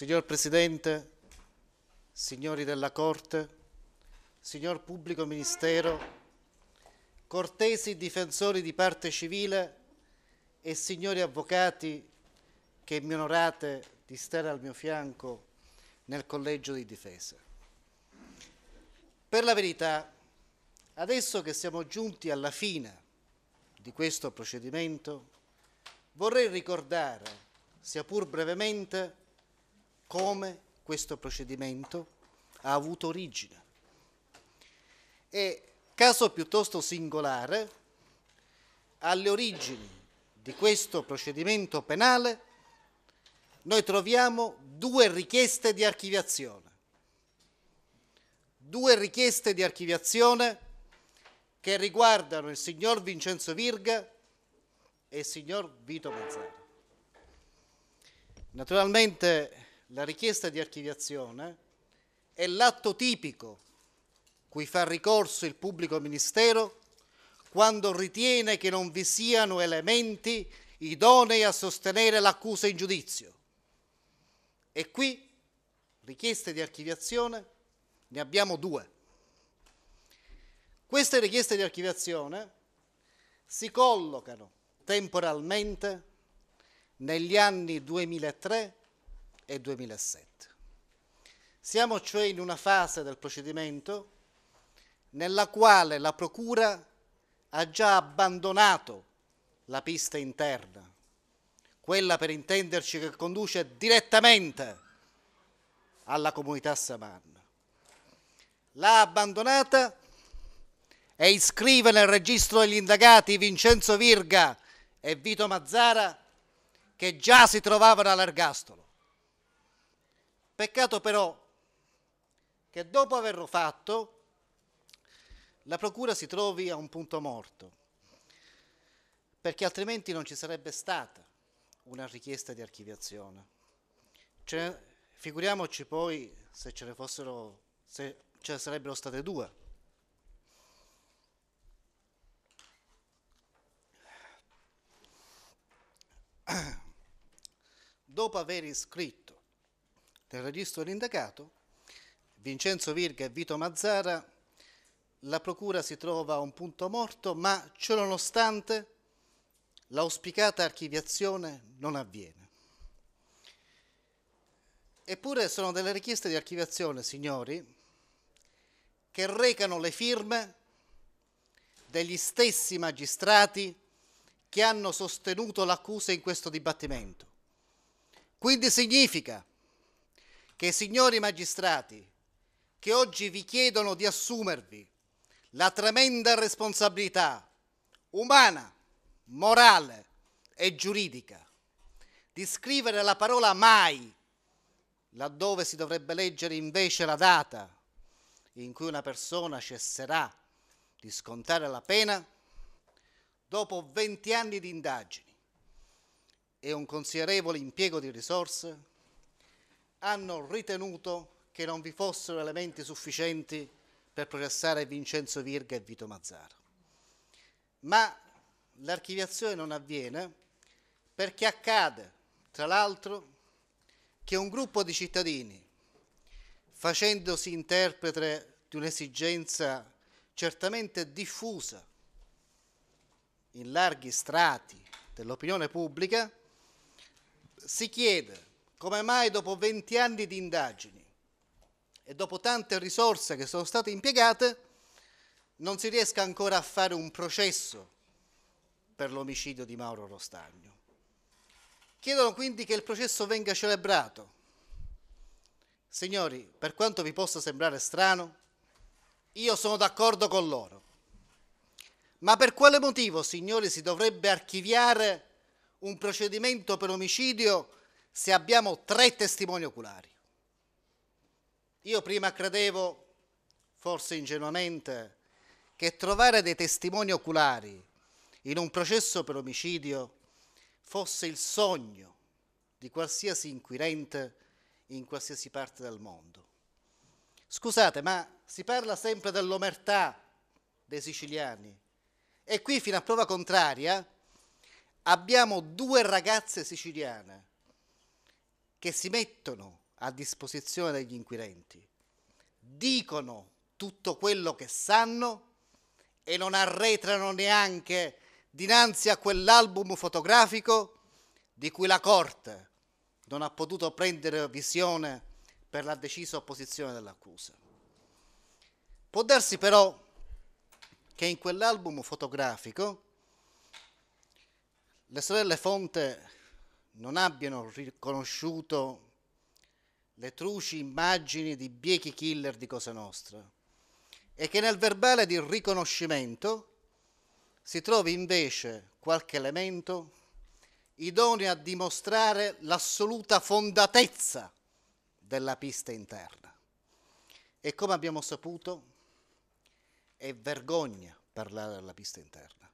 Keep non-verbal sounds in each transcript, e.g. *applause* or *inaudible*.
Signor Presidente, signori della Corte, signor Pubblico Ministero, cortesi difensori di parte civile e signori avvocati che mi onorate di stare al mio fianco nel collegio di difesa. Per la verità, adesso che siamo giunti alla fine di questo procedimento, vorrei ricordare, sia pur brevemente, come questo procedimento ha avuto origine. E caso piuttosto singolare, alle origini di questo procedimento penale noi troviamo due richieste di archiviazione. Due richieste di archiviazione che riguardano il signor Vincenzo Virga e il signor Vito Mazzara. Naturalmente la richiesta di archiviazione è l'atto tipico cui fa ricorso il pubblico ministero quando ritiene che non vi siano elementi idonei a sostenere l'accusa in giudizio. E qui richieste di archiviazione ne abbiamo due. Queste richieste di archiviazione si collocano temporalmente negli anni 2003 e 2007. Siamo cioè in una fase del procedimento nella quale la Procura ha già abbandonato la pista interna, quella per intenderci che conduce direttamente alla comunità samanna. L'ha abbandonata e iscrive nel registro degli indagati Vincenzo Virga e Vito Mazzara che già si trovavano all'ergastolo. Peccato però che dopo averlo fatto la Procura si trovi a un punto morto, perché altrimenti non ci sarebbe stata una richiesta di archiviazione. Cioè, figuriamoci poi se ce ne fossero, se ce ne sarebbero state due. *clears throat* Dopo aver iscritto del registro dell'indagato, Vincenzo Virga e Vito Mazzara, la procura si trova a un punto morto, ma ciononostante l'auspicata archiviazione non avviene. Eppure sono delle richieste di archiviazione, signori, che recano le firme degli stessi magistrati che hanno sostenuto l'accusa in questo dibattimento. Quindi significa che signori magistrati che oggi vi chiedono di assumervi la tremenda responsabilità umana, morale e giuridica di scrivere la parola mai laddove si dovrebbe leggere invece la data in cui una persona cesserà di scontare la pena dopo 20 anni di indagini e un considerevole impiego di risorse hanno ritenuto che non vi fossero elementi sufficienti per processare Vincenzo Virga e Vito Mazzaro. Ma l'archiviazione non avviene perché accade, tra l'altro, che un gruppo di cittadini, facendosi interprete di un'esigenza certamente diffusa in larghi strati dell'opinione pubblica, si chiede come mai dopo 20 anni di indagini e dopo tante risorse che sono state impiegate non si riesca ancora a fare un processo per l'omicidio di Mauro Rostagno. Chiedono quindi che il processo venga celebrato. Signori, per quanto vi possa sembrare strano, io sono d'accordo con loro. Ma per quale motivo, signori, si dovrebbe archiviare un procedimento per omicidio se abbiamo tre testimoni oculari. Io prima credevo, forse ingenuamente, che trovare dei testimoni oculari in un processo per omicidio fosse il sogno di qualsiasi inquirente in qualsiasi parte del mondo. Scusate, ma si parla sempre dell'omertà dei siciliani e qui, fino a prova contraria, abbiamo due ragazze siciliane che si mettono a disposizione degli inquirenti, dicono tutto quello che sanno e non arretrano neanche dinanzi a quell'album fotografico di cui la Corte non ha potuto prendere visione per la decisa opposizione dell'accusa. Può darsi però che in quell'album fotografico le sorelle Fonte non abbiano riconosciuto le truci immagini di biechi killer di Cosa Nostra e che nel verbale di riconoscimento si trovi invece qualche elemento idoneo a dimostrare l'assoluta fondatezza della pista interna. E come abbiamo saputo, è vergogna parlare della pista interna.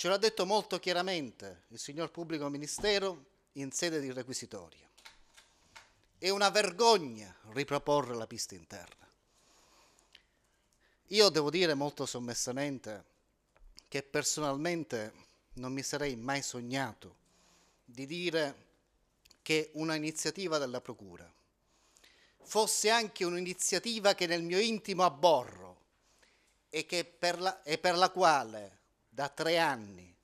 Ce l'ha detto molto chiaramente il signor pubblico ministero in sede di requisitoria. È una vergogna riproporre la pista interna. Io devo dire molto sommessamente che personalmente non mi sarei mai sognato di dire che una iniziativa della Procura fosse anche un'iniziativa che nel mio intimo abborro e, per la, e per la quale da tre anni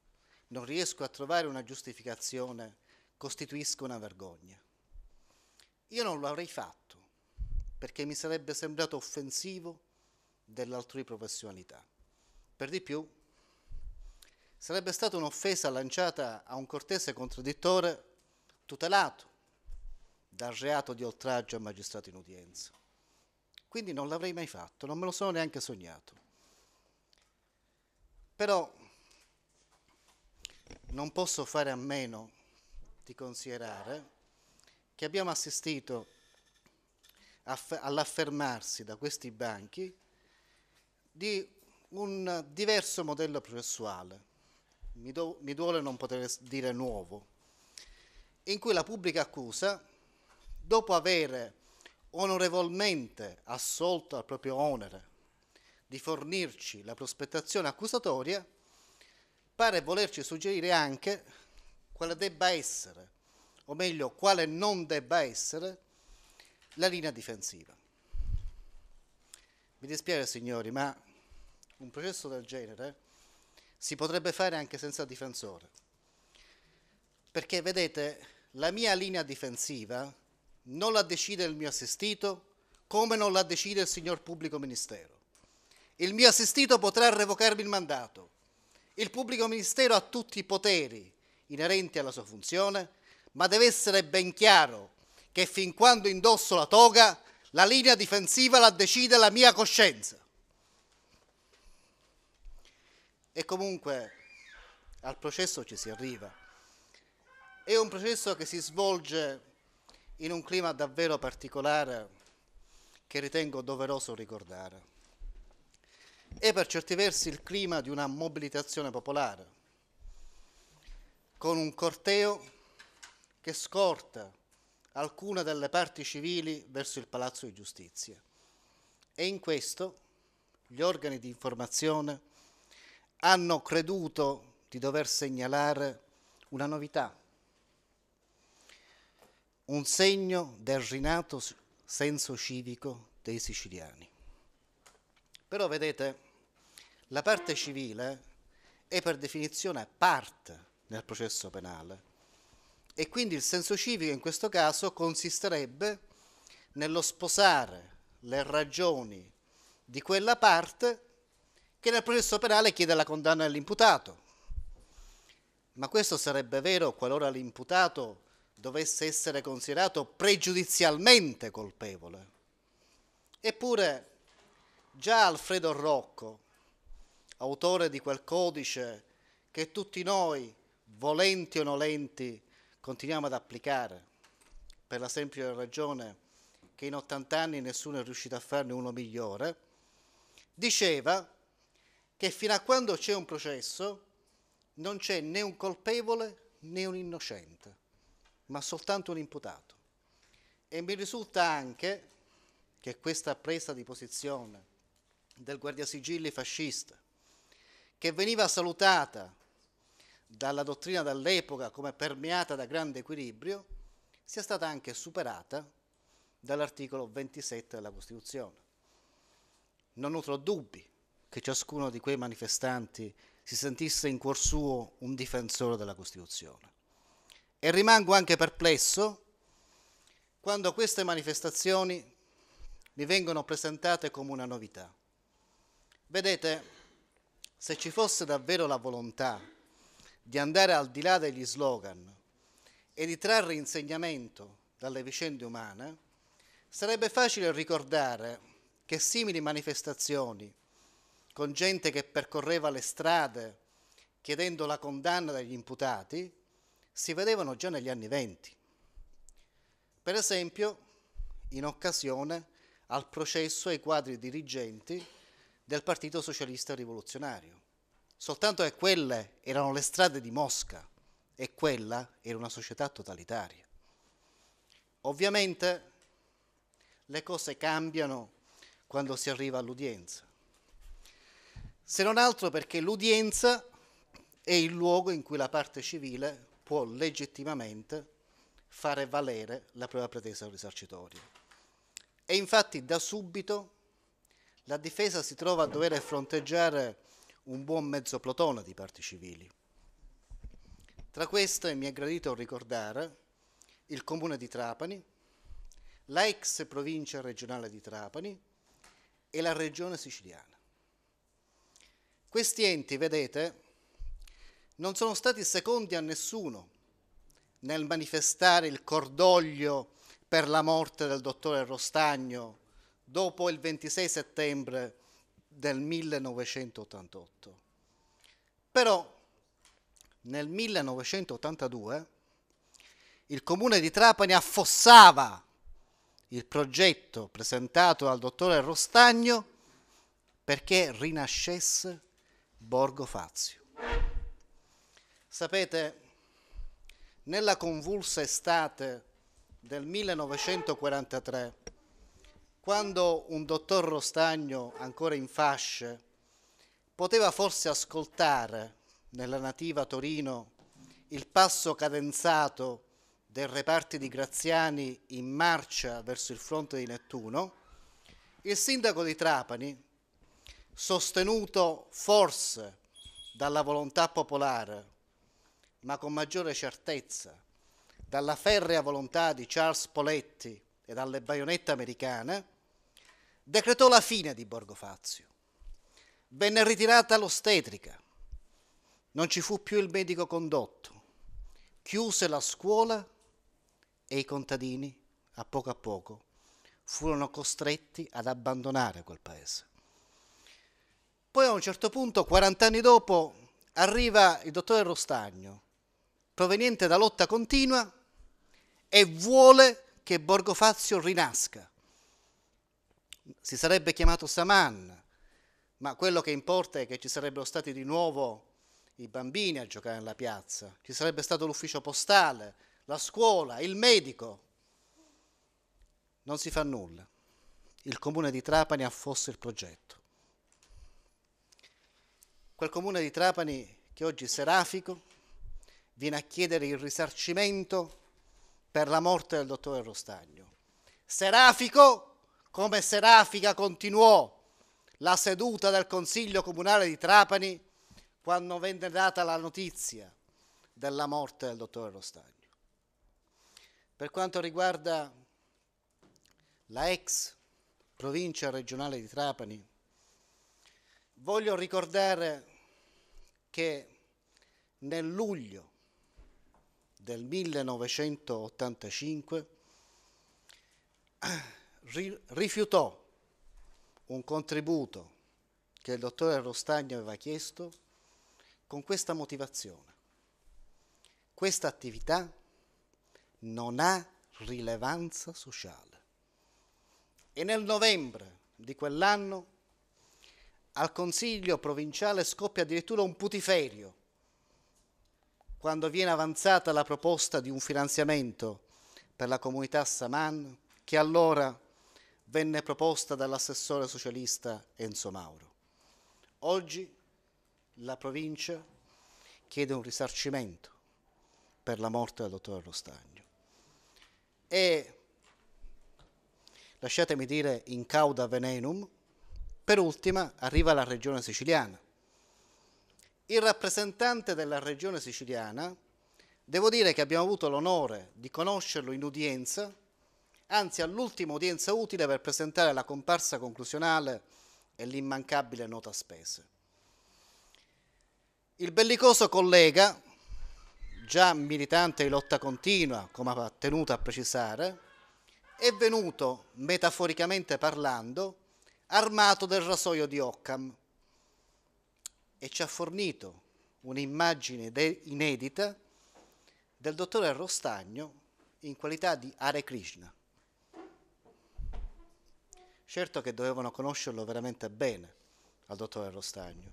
non riesco a trovare una giustificazione costituisca una vergogna. Io non l'avrei fatto perché mi sarebbe sembrato offensivo dell'altrui professionalità. Per di più, sarebbe stata un'offesa lanciata a un cortese contraddittore tutelato dal reato di oltraggio a magistrato in udienza. Quindi non l'avrei mai fatto, non me lo sono neanche sognato. Però non posso fare a meno di considerare che abbiamo assistito all'affermarsi da questi banchi di un diverso modello processuale, mi, do, mi duole non poter dire nuovo, in cui la pubblica accusa, dopo aver onorevolmente assolto al proprio onere di fornirci la prospettazione accusatoria, pare volerci suggerire anche quale debba essere, o meglio quale non debba essere, la linea difensiva. Mi dispiace signori, ma un processo del genere si potrebbe fare anche senza difensore. Perché vedete, la mia linea difensiva non la decide il mio assistito, come non la decide il signor pubblico ministero. Il mio assistito potrà revocarmi il mandato, il pubblico ministero ha tutti i poteri inerenti alla sua funzione, ma deve essere ben chiaro che fin quando indosso la toga, la linea difensiva la decide la mia coscienza. E comunque al processo ci si arriva. È un processo che si svolge in un clima davvero particolare che ritengo doveroso ricordare e per certi versi il clima di una mobilitazione popolare, con un corteo che scorta alcune delle parti civili verso il Palazzo di Giustizia. E in questo gli organi di informazione hanno creduto di dover segnalare una novità, un segno del rinato senso civico dei siciliani. Però vedete, la parte civile è per definizione parte nel processo penale e quindi il senso civico in questo caso consisterebbe nello sposare le ragioni di quella parte che nel processo penale chiede la condanna dell'imputato. Ma questo sarebbe vero qualora l'imputato dovesse essere considerato pregiudizialmente colpevole. Eppure già Alfredo Rocco autore di quel codice che tutti noi, volenti o nolenti, continuiamo ad applicare, per la semplice ragione che in 80 anni nessuno è riuscito a farne uno migliore, diceva che fino a quando c'è un processo non c'è né un colpevole né un innocente, ma soltanto un imputato. E mi risulta anche che questa presa di posizione del guardiasigilli fascista, che veniva salutata dalla dottrina dell'epoca come permeata da grande equilibrio, sia stata anche superata dall'articolo 27 della Costituzione. Non nutro dubbi che ciascuno di quei manifestanti si sentisse in cuor suo un difensore della Costituzione. E rimango anche perplesso quando queste manifestazioni mi vengono presentate come una novità. Vedete, se ci fosse davvero la volontà di andare al di là degli slogan e di trarre insegnamento dalle vicende umane, sarebbe facile ricordare che simili manifestazioni con gente che percorreva le strade chiedendo la condanna degli imputati si vedevano già negli anni venti. Per esempio, in occasione al processo ai quadri dirigenti del Partito Socialista Rivoluzionario. Soltanto che quelle erano le strade di Mosca e quella era una società totalitaria. Ovviamente le cose cambiano quando si arriva all'udienza, se non altro perché l'udienza è il luogo in cui la parte civile può legittimamente fare valere la propria pretesa risarcitoria. E infatti da subito la difesa si trova a dover fronteggiare un buon mezzo plotone di parti civili. Tra queste mi è gradito ricordare il comune di Trapani, la ex provincia regionale di Trapani e la regione siciliana. Questi enti, vedete, non sono stati secondi a nessuno nel manifestare il cordoglio per la morte del dottore Rostagno dopo il 26 settembre del 1988. Però nel 1982 il comune di Trapani affossava il progetto presentato dal dottore Rostagno perché rinascesse Borgo Fazio. Sapete, nella convulsa estate del 1943 quando un dottor Rostagno, ancora in fasce, poteva forse ascoltare nella nativa Torino il passo cadenzato del reparto di Graziani in marcia verso il fronte di Nettuno, il sindaco di Trapani, sostenuto forse dalla volontà popolare, ma con maggiore certezza dalla ferrea volontà di Charles Poletti e dalle baionette americane, decretò la fine di Borgo Fazio. Venne ritirata l'ostetrica, non ci fu più il medico condotto, chiuse la scuola e i contadini, a poco a poco, furono costretti ad abbandonare quel paese. Poi a un certo punto, 40 anni dopo, arriva il dottore Rostagno, proveniente da lotta continua, e vuole che Borgo Fazio rinasca si sarebbe chiamato Saman, ma quello che importa è che ci sarebbero stati di nuovo i bambini a giocare nella piazza, ci sarebbe stato l'ufficio postale, la scuola, il medico. Non si fa nulla. Il comune di Trapani affossa il progetto. Quel comune di Trapani che oggi è serafico viene a chiedere il risarcimento per la morte del dottore Rostagno. Serafico come Serafica continuò la seduta del Consiglio Comunale di Trapani quando venne data la notizia della morte del dottore Rostagno. Per quanto riguarda la ex provincia regionale di Trapani, voglio ricordare che nel luglio del 1985 ri- rifiutò un contributo che il dottore Rostagno aveva chiesto con questa motivazione. Questa attività non ha rilevanza sociale. E nel novembre di quell'anno al Consiglio provinciale scoppia addirittura un putiferio quando viene avanzata la proposta di un finanziamento per la comunità Saman che allora venne proposta dall'assessore socialista Enzo Mauro. Oggi la provincia chiede un risarcimento per la morte del dottor Rostagno. E, lasciatemi dire, in cauda venenum, per ultima arriva la regione siciliana. Il rappresentante della regione siciliana, devo dire che abbiamo avuto l'onore di conoscerlo in udienza anzi all'ultima udienza utile per presentare la comparsa conclusionale e l'immancabile nota spese. Il bellicoso collega, già militante di lotta continua, come ha tenuto a precisare, è venuto, metaforicamente parlando, armato del rasoio di Occam e ci ha fornito un'immagine inedita del dottore Rostagno in qualità di Hare Krishna. Certo che dovevano conoscerlo veramente bene, al dottore Rostagno.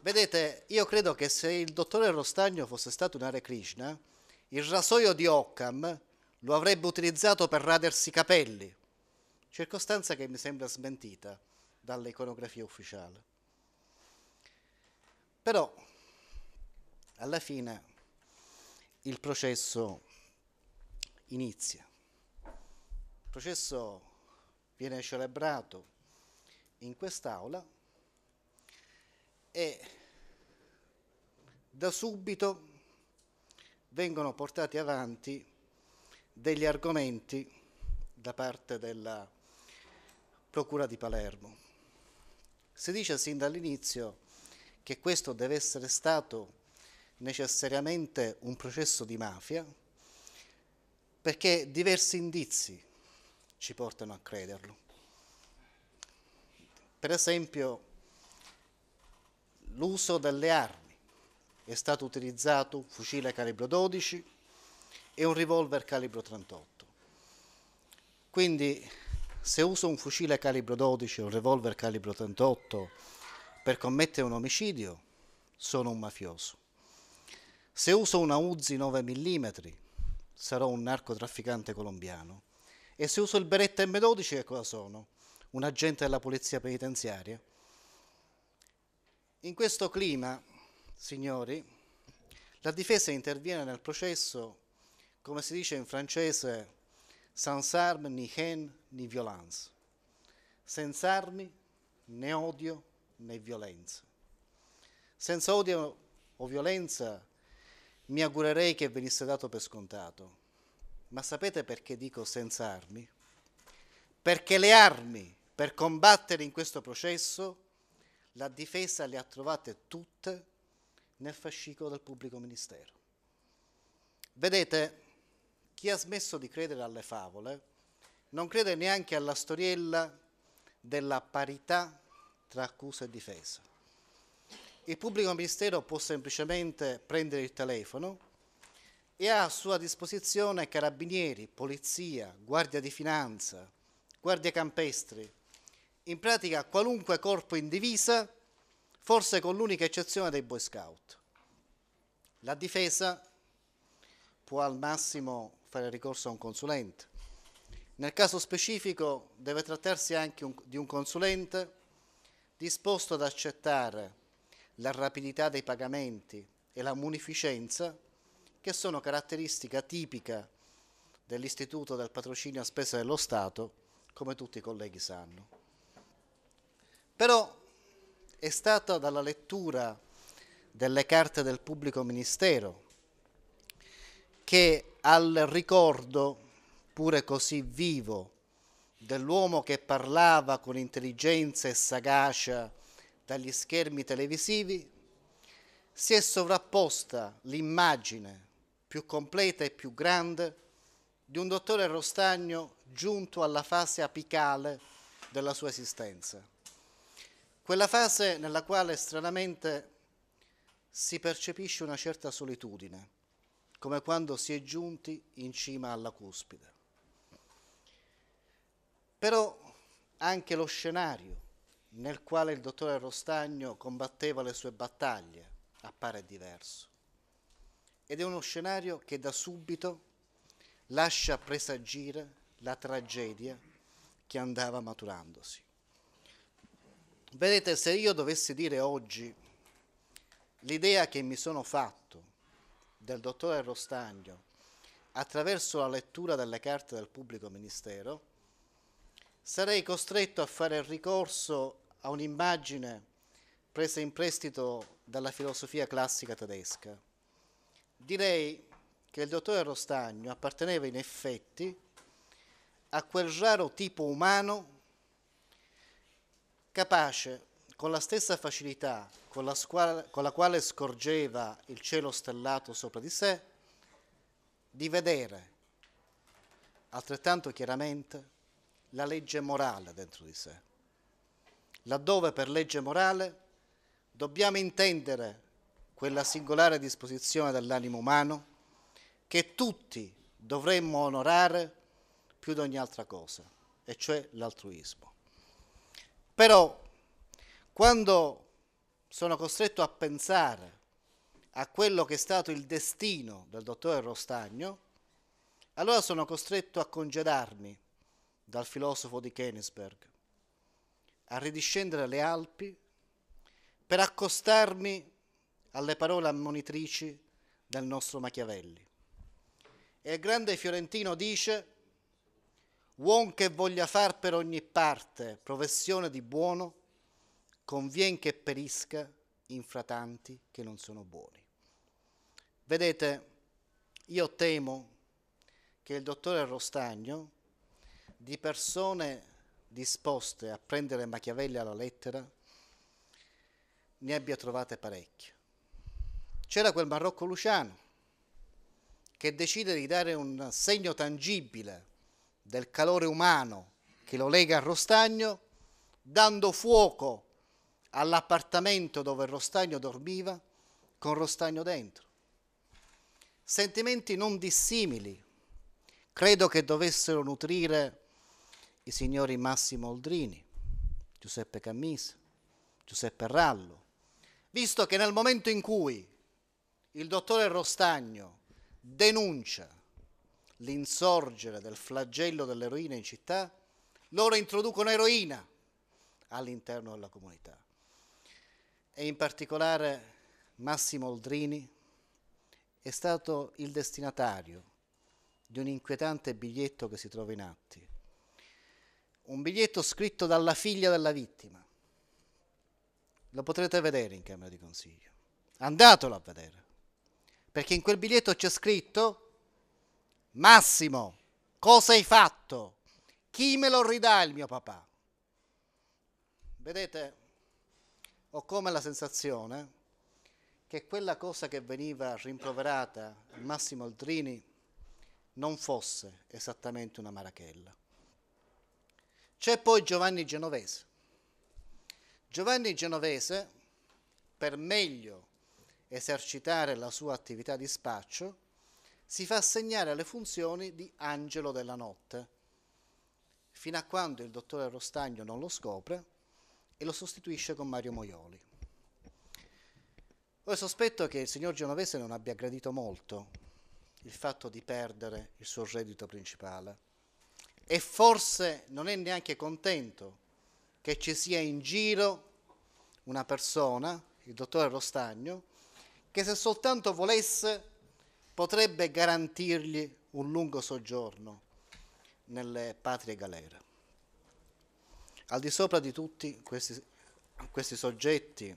Vedete, io credo che se il dottore Rostagno fosse stato un Hare Krishna, il rasoio di Occam lo avrebbe utilizzato per radersi i capelli, circostanza che mi sembra smentita dall'iconografia ufficiale. Però, alla fine, il processo inizia. Il processo viene celebrato in quest'aula e da subito vengono portati avanti degli argomenti da parte della Procura di Palermo. Si dice sin dall'inizio che questo deve essere stato necessariamente un processo di mafia perché diversi indizi ci portano a crederlo. Per esempio, l'uso delle armi. È stato utilizzato un fucile calibro 12 e un revolver calibro 38. Quindi se uso un fucile calibro 12 o un revolver calibro 38 per commettere un omicidio, sono un mafioso. Se uso una Uzi 9 mm, sarò un narcotrafficante colombiano. E se uso il beretta M12 che cosa sono? Un agente della polizia penitenziaria? In questo clima, signori, la difesa interviene nel processo, come si dice in francese, sans armes, ni haine ni violence, senza armi né odio né violenza. Senza odio o violenza mi augurerei che venisse dato per scontato ma sapete perché dico senza armi? Perché le armi per combattere in questo processo la difesa le ha trovate tutte nel fascicolo del pubblico ministero. Vedete, chi ha smesso di credere alle favole non crede neanche alla storiella della parità tra accusa e difesa. Il pubblico ministero può semplicemente prendere il telefono e ha a sua disposizione carabinieri, polizia, guardia di finanza, guardie campestri, in pratica qualunque corpo in divisa, forse con l'unica eccezione dei Boy Scout. La difesa può al massimo fare ricorso a un consulente. Nel caso specifico deve trattarsi anche un, di un consulente disposto ad accettare la rapidità dei pagamenti e la munificenza che sono caratteristica tipica dell'istituto del patrocinio a spese dello Stato, come tutti i colleghi sanno. Però è stata dalla lettura delle carte del pubblico ministero che al ricordo, pure così vivo, dell'uomo che parlava con intelligenza e sagacia dagli schermi televisivi, si è sovrapposta l'immagine più completa e più grande di un dottore Rostagno giunto alla fase apicale della sua esistenza. Quella fase nella quale stranamente si percepisce una certa solitudine, come quando si è giunti in cima alla cuspide. Però anche lo scenario nel quale il dottore Rostagno combatteva le sue battaglie appare diverso ed è uno scenario che da subito lascia presagire la tragedia che andava maturandosi. Vedete, se io dovessi dire oggi l'idea che mi sono fatto del dottore Rostagno attraverso la lettura delle carte del pubblico ministero, sarei costretto a fare ricorso a un'immagine presa in prestito dalla filosofia classica tedesca Direi che il dottore Rostagno apparteneva in effetti a quel raro tipo umano capace, con la stessa facilità con la, squale, con la quale scorgeva il cielo stellato sopra di sé, di vedere altrettanto chiaramente la legge morale dentro di sé, laddove per legge morale dobbiamo intendere quella singolare disposizione dell'animo umano che tutti dovremmo onorare più di ogni altra cosa, e cioè l'altruismo. Però quando sono costretto a pensare a quello che è stato il destino del dottore Rostagno, allora sono costretto a congedarmi dal filosofo di Königsberg, a ridiscendere le Alpi per accostarmi alle parole ammonitrici del nostro Machiavelli. E il grande fiorentino dice, uom che voglia far per ogni parte professione di buono, convien che perisca in fratanti che non sono buoni. Vedete, io temo che il dottore Rostagno, di persone disposte a prendere Machiavelli alla lettera, ne abbia trovate parecchie. C'era quel Marocco Luciano che decide di dare un segno tangibile del calore umano che lo lega a Rostagno, dando fuoco all'appartamento dove Rostagno dormiva con Rostagno dentro. Sentimenti non dissimili, credo che dovessero nutrire i signori Massimo Oldrini, Giuseppe Cammis, Giuseppe Rallo, visto che nel momento in cui il dottore Rostagno denuncia l'insorgere del flagello dell'eroina in città, loro introducono eroina all'interno della comunità. E in particolare Massimo Oldrini è stato il destinatario di un inquietante biglietto che si trova in atti. Un biglietto scritto dalla figlia della vittima. Lo potrete vedere in Camera di Consiglio. Andatelo a vedere perché in quel biglietto c'è scritto Massimo, cosa hai fatto? Chi me lo ridà il mio papà? Vedete, ho come la sensazione che quella cosa che veniva rimproverata a Massimo Aldrini non fosse esattamente una marachella. C'è poi Giovanni Genovese. Giovanni Genovese, per meglio esercitare la sua attività di spaccio, si fa assegnare le funzioni di angelo della notte, fino a quando il dottore Rostagno non lo scopre e lo sostituisce con Mario Moioli. Ora sospetto che il signor Genovese non abbia gradito molto il fatto di perdere il suo reddito principale e forse non è neanche contento che ci sia in giro una persona, il dottore Rostagno, che se soltanto volesse potrebbe garantirgli un lungo soggiorno nelle patrie galere. Al di sopra di tutti questi, questi soggetti,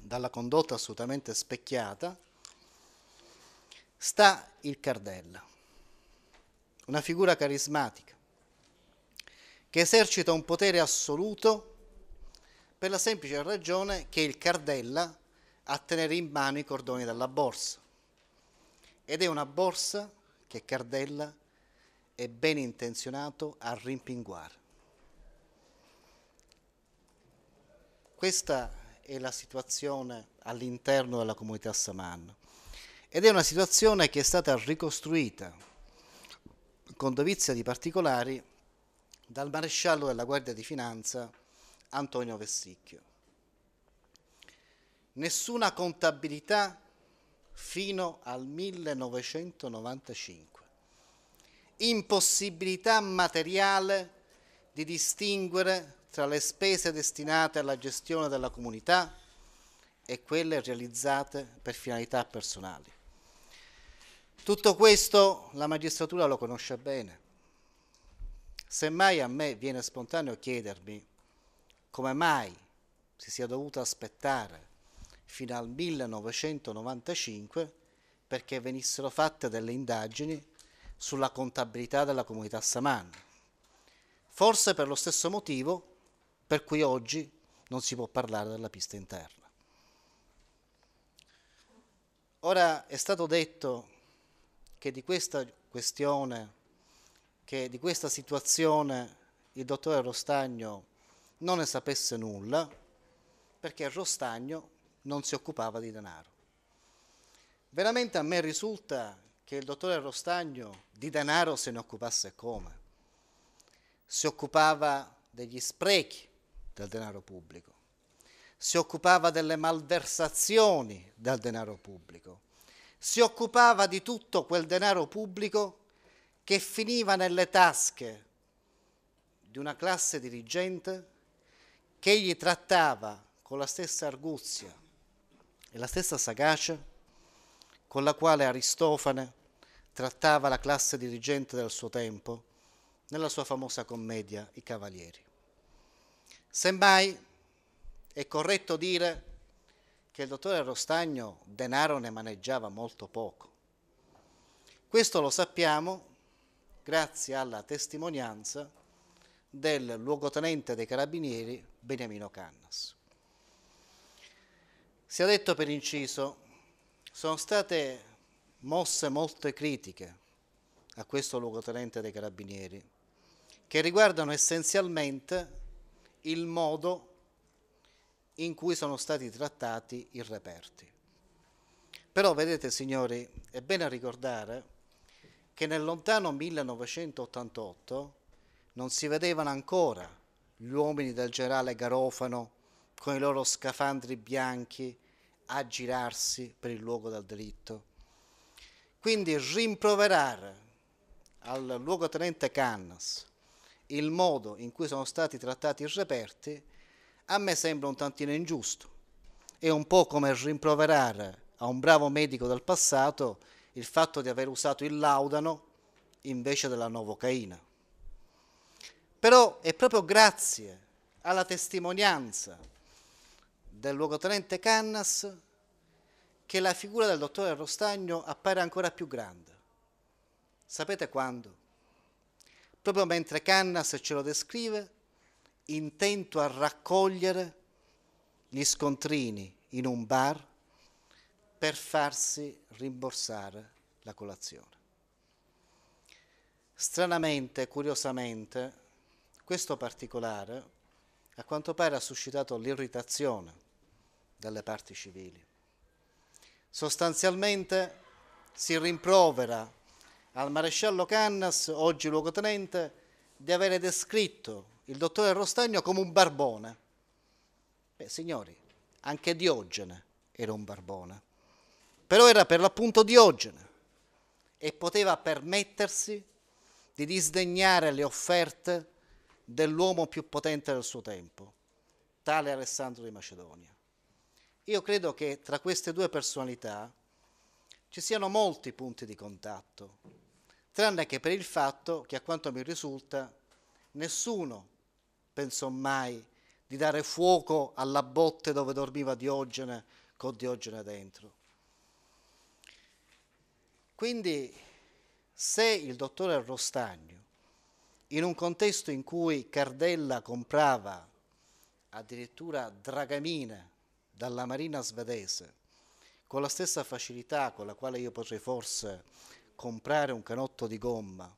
dalla condotta assolutamente specchiata, sta il Cardella, una figura carismatica che esercita un potere assoluto per la semplice ragione che il Cardella a tenere in mano i cordoni della borsa. Ed è una borsa che Cardella è ben intenzionato a rimpinguare. Questa è la situazione all'interno della comunità Saman ed è una situazione che è stata ricostruita con dovizia di particolari dal maresciallo della Guardia di Finanza Antonio Vessicchio nessuna contabilità fino al 1995. Impossibilità materiale di distinguere tra le spese destinate alla gestione della comunità e quelle realizzate per finalità personali. Tutto questo la magistratura lo conosce bene. Semmai a me viene spontaneo chiedermi come mai si sia dovuto aspettare fino al 1995 perché venissero fatte delle indagini sulla contabilità della comunità samana. Forse per lo stesso motivo per cui oggi non si può parlare della pista interna. Ora è stato detto che di questa questione, che di questa situazione il dottore Rostagno non ne sapesse nulla, perché Rostagno non si occupava di denaro. Veramente a me risulta che il dottore Rostagno di denaro se ne occupasse come? Si occupava degli sprechi del denaro pubblico, si occupava delle malversazioni del denaro pubblico, si occupava di tutto quel denaro pubblico che finiva nelle tasche di una classe dirigente che egli trattava con la stessa arguzia, è la stessa sagacia con la quale Aristofane trattava la classe dirigente del suo tempo nella sua famosa commedia I Cavalieri. Semmai è corretto dire che il dottore Rostagno denaro ne maneggiava molto poco. Questo lo sappiamo grazie alla testimonianza del luogotenente dei carabinieri Beniamino Cannas. Si è detto per inciso, sono state mosse molte critiche a questo luogotenente dei carabinieri, che riguardano essenzialmente il modo in cui sono stati trattati i reperti. Però vedete signori, è bene ricordare che nel lontano 1988 non si vedevano ancora gli uomini del generale Garofano con i loro scafandri bianchi a girarsi per il luogo del delitto. Quindi rimproverare al luogotenente Cannas il modo in cui sono stati trattati i reperti a me sembra un tantino ingiusto. È un po' come rimproverare a un bravo medico del passato il fatto di aver usato il laudano invece della novocaina. Però è proprio grazie alla testimonianza del luogotenente Cannas che la figura del dottore Rostagno appare ancora più grande. Sapete quando? Proprio mentre Cannas ce lo descrive, intento a raccogliere gli scontrini in un bar per farsi rimborsare la colazione. Stranamente, curiosamente, questo particolare a quanto pare ha suscitato l'irritazione delle parti civili. Sostanzialmente si rimprovera al maresciallo Cannas, oggi luogotenente, di avere descritto il dottore Rostagno come un barbone. Beh, signori, anche Diogene era un barbone, però era per l'appunto Diogene e poteva permettersi di disdegnare le offerte dell'uomo più potente del suo tempo, tale Alessandro di Macedonia. Io credo che tra queste due personalità ci siano molti punti di contatto, tranne che per il fatto che a quanto mi risulta nessuno pensò mai di dare fuoco alla botte dove dormiva Diogene con Diogene dentro. Quindi se il dottore Rostagno, in un contesto in cui Cardella comprava addirittura dragamine dalla marina svedese, con la stessa facilità con la quale io potrei forse comprare un canotto di gomma,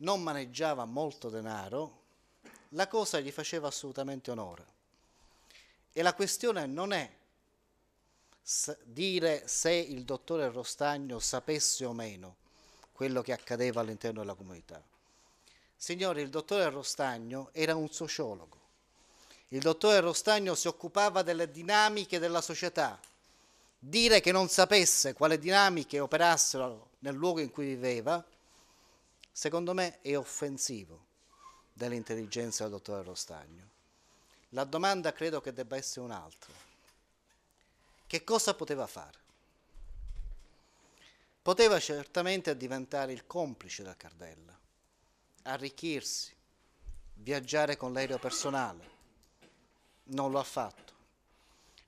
non maneggiava molto denaro, la cosa gli faceva assolutamente onore. E la questione non è dire se il dottore Rostagno sapesse o meno quello che accadeva all'interno della comunità. Signore, il dottore Rostagno era un sociologo il dottore Rostagno si occupava delle dinamiche della società. Dire che non sapesse quale dinamiche operassero nel luogo in cui viveva, secondo me è offensivo dell'intelligenza del dottore Rostagno. La domanda credo che debba essere un'altra. Che cosa poteva fare? Poteva certamente diventare il complice da Cardella, arricchirsi, viaggiare con l'aereo personale, non lo ha fatto.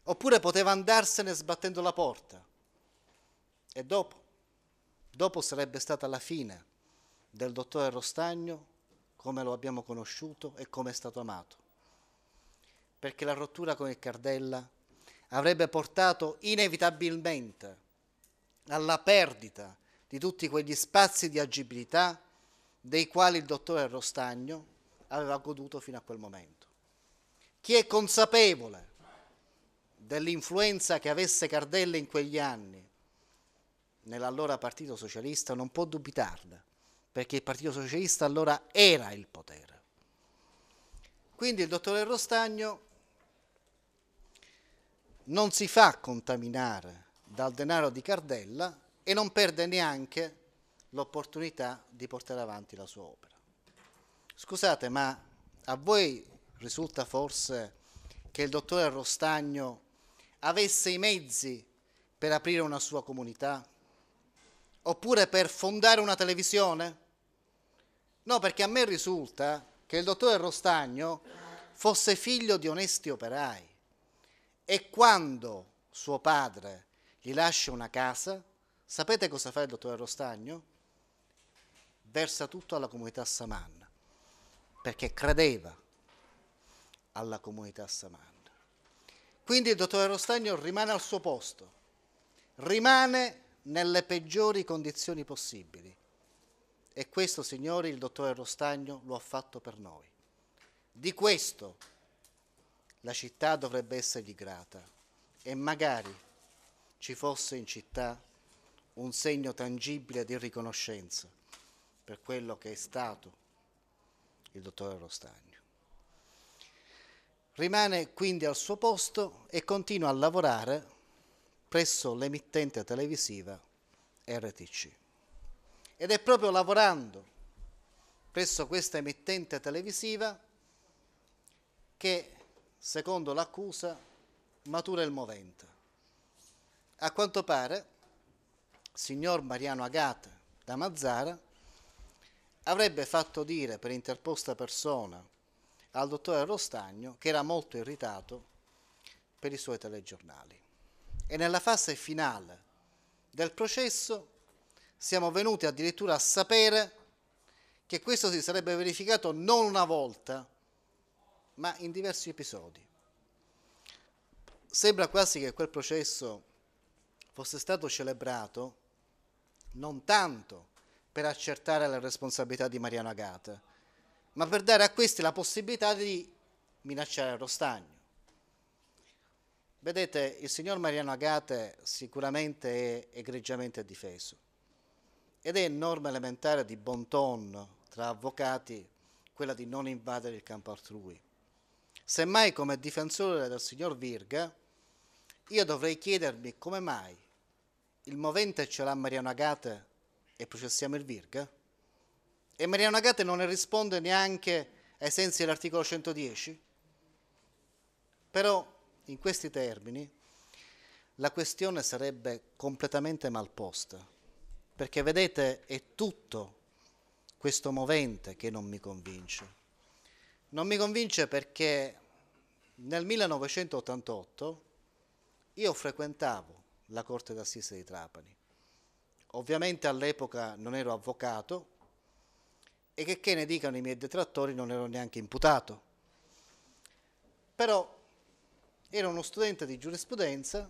Oppure poteva andarsene sbattendo la porta. E dopo? Dopo sarebbe stata la fine del dottore Rostagno come lo abbiamo conosciuto e come è stato amato. Perché la rottura con il Cardella avrebbe portato inevitabilmente alla perdita di tutti quegli spazi di agibilità dei quali il dottore Rostagno aveva goduto fino a quel momento. Chi è consapevole dell'influenza che avesse Cardella in quegli anni nell'allora Partito Socialista non può dubitarne, perché il Partito Socialista allora era il potere. Quindi il dottore Rostagno non si fa contaminare dal denaro di Cardella e non perde neanche l'opportunità di portare avanti la sua opera. Scusate, ma a voi risulta forse che il dottore Rostagno avesse i mezzi per aprire una sua comunità? Oppure per fondare una televisione? No, perché a me risulta che il dottore Rostagno fosse figlio di onesti operai e quando suo padre gli lascia una casa, sapete cosa fa il dottore Rostagno? Versa tutto alla comunità Saman, perché credeva alla comunità samanna. Quindi il dottore Rostagno rimane al suo posto, rimane nelle peggiori condizioni possibili. E questo, signori, il dottore Rostagno lo ha fatto per noi. Di questo la città dovrebbe essergli grata e magari ci fosse in città un segno tangibile di riconoscenza per quello che è stato il dottore Rostagno. Rimane quindi al suo posto e continua a lavorare presso l'emittente televisiva RTC. Ed è proprio lavorando presso questa emittente televisiva che, secondo l'accusa, matura il movente. A quanto pare, signor Mariano Agate da Mazzara avrebbe fatto dire per interposta persona al dottore Rostagno che era molto irritato per i suoi telegiornali. E nella fase finale del processo siamo venuti addirittura a sapere che questo si sarebbe verificato non una volta, ma in diversi episodi. Sembra quasi che quel processo fosse stato celebrato non tanto per accertare la responsabilità di Mariano Agata, ma per dare a questi la possibilità di minacciare lo stagno. Vedete, il signor Mariano Agate sicuramente è egregiamente difeso ed è norma elementare di bon ton tra avvocati quella di non invadere il campo altrui. Semmai come difensore del signor Virga, io dovrei chiedermi come mai il movente ce l'ha Mariano Agate e processiamo il Virga? E Mariano Agate non ne risponde neanche ai sensi dell'articolo 110? Però in questi termini la questione sarebbe completamente malposta, perché vedete è tutto questo movente che non mi convince. Non mi convince perché nel 1988 io frequentavo la Corte d'Assise di Trapani. Ovviamente all'epoca non ero avvocato, e che, che ne dicano i miei detrattori non ero neanche imputato. Però ero uno studente di giurisprudenza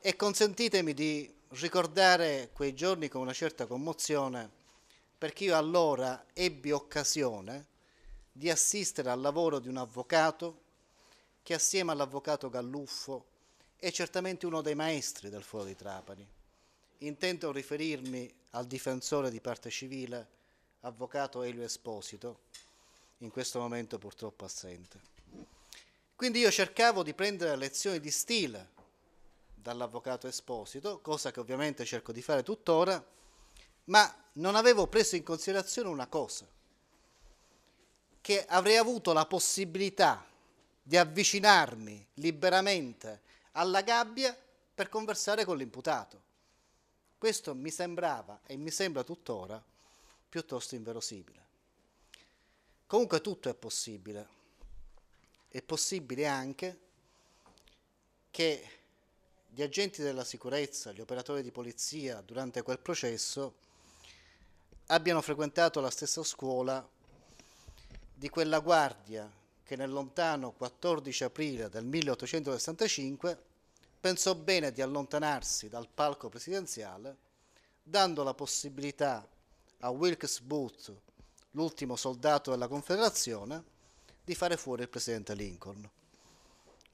e consentitemi di ricordare quei giorni con una certa commozione perché io allora ebbi occasione di assistere al lavoro di un avvocato che assieme all'avvocato Galluffo è certamente uno dei maestri del Foro di Trapani. Intendo riferirmi al difensore di parte civile avvocato Elio Esposito, in questo momento purtroppo assente. Quindi io cercavo di prendere lezioni di stile dall'avvocato Esposito, cosa che ovviamente cerco di fare tuttora, ma non avevo preso in considerazione una cosa, che avrei avuto la possibilità di avvicinarmi liberamente alla gabbia per conversare con l'imputato. Questo mi sembrava e mi sembra tuttora piuttosto inverosimile. Comunque tutto è possibile. È possibile anche che gli agenti della sicurezza, gli operatori di polizia durante quel processo abbiano frequentato la stessa scuola di quella guardia che nel lontano 14 aprile del 1865 pensò bene di allontanarsi dal palco presidenziale, dando la possibilità a Wilkes Booth, l'ultimo soldato della Confederazione, di fare fuori il presidente Lincoln.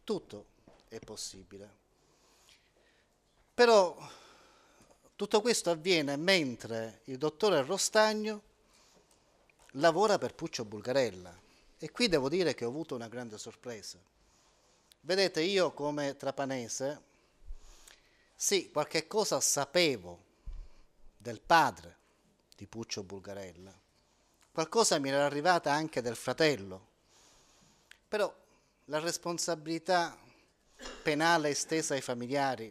Tutto è possibile. Però tutto questo avviene mentre il dottore Rostagno lavora per Puccio Bulgarella. E qui devo dire che ho avuto una grande sorpresa. Vedete, io come trapanese, sì, qualche cosa sapevo del padre, di Puccio Bulgarella. Qualcosa mi era arrivata anche del fratello, però la responsabilità penale estesa ai familiari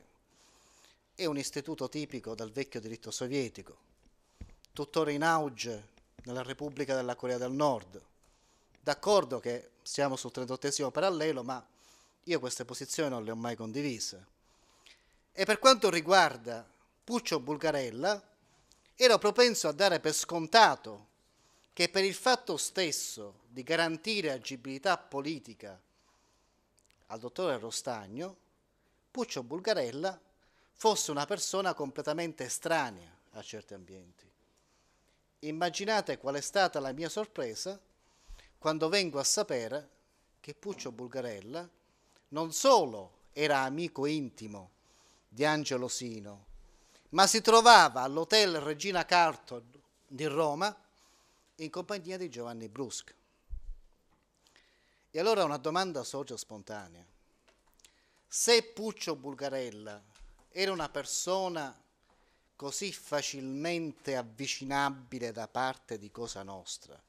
è un istituto tipico del vecchio diritto sovietico, tuttora in auge nella Repubblica della Corea del Nord. D'accordo che siamo sul 38 parallelo, ma io queste posizioni non le ho mai condivise. E per quanto riguarda Puccio Bulgarella, ero propenso a dare per scontato che per il fatto stesso di garantire agibilità politica al dottore Rostagno, Puccio Bulgarella fosse una persona completamente estranea a certi ambienti. Immaginate qual è stata la mia sorpresa quando vengo a sapere che Puccio Bulgarella non solo era amico intimo di Angelo Sino, ma si trovava all'hotel Regina Carton di Roma in compagnia di Giovanni Brusca. E allora una domanda sorge spontanea. Se Puccio Bulgarella era una persona così facilmente avvicinabile da parte di Cosa Nostra,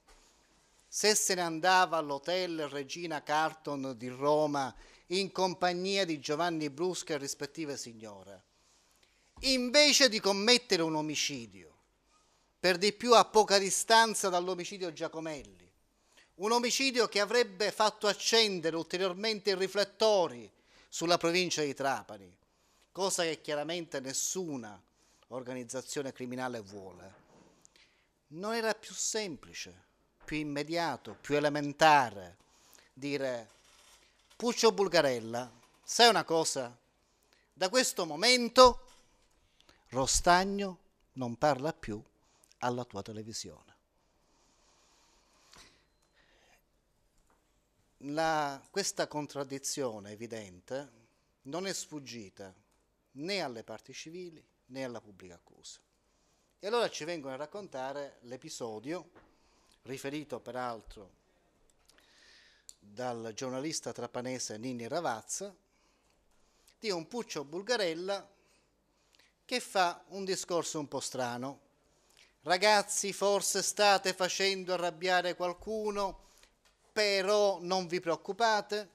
se se ne andava all'hotel Regina Carton di Roma in compagnia di Giovanni Brusca e rispettive signore, invece di commettere un omicidio, per di più a poca distanza dall'omicidio Giacomelli, un omicidio che avrebbe fatto accendere ulteriormente i riflettori sulla provincia di Trapani, cosa che chiaramente nessuna organizzazione criminale vuole. Non era più semplice, più immediato, più elementare dire Puccio Bulgarella, sai una cosa, da questo momento Rostagno non parla più alla tua televisione. La, questa contraddizione evidente non è sfuggita né alle parti civili né alla pubblica accusa. E allora ci vengono a raccontare l'episodio, riferito peraltro dal giornalista trapanese Nini Ravazza, di un Puccio Bulgarella che fa un discorso un po' strano. Ragazzi, forse state facendo arrabbiare qualcuno, però non vi preoccupate,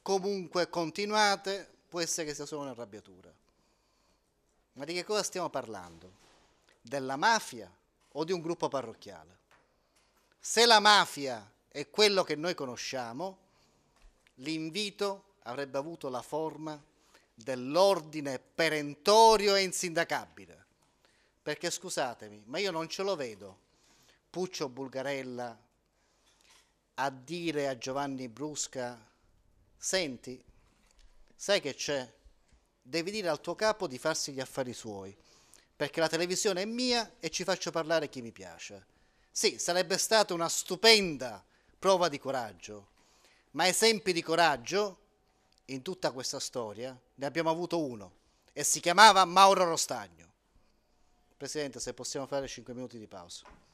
comunque continuate, può essere che sia solo un'arrabbiatura. Ma di che cosa stiamo parlando? Della mafia o di un gruppo parrocchiale? Se la mafia è quello che noi conosciamo, l'invito avrebbe avuto la forma dell'ordine perentorio e insindacabile. Perché scusatemi, ma io non ce lo vedo Puccio Bulgarella a dire a Giovanni Brusca, senti, sai che c'è? Devi dire al tuo capo di farsi gli affari suoi, perché la televisione è mia e ci faccio parlare chi mi piace. Sì, sarebbe stata una stupenda prova di coraggio, ma esempi di coraggio in tutta questa storia ne abbiamo avuto uno e si chiamava Mauro Rostagno. Presidente, se possiamo fare 5 minuti di pausa.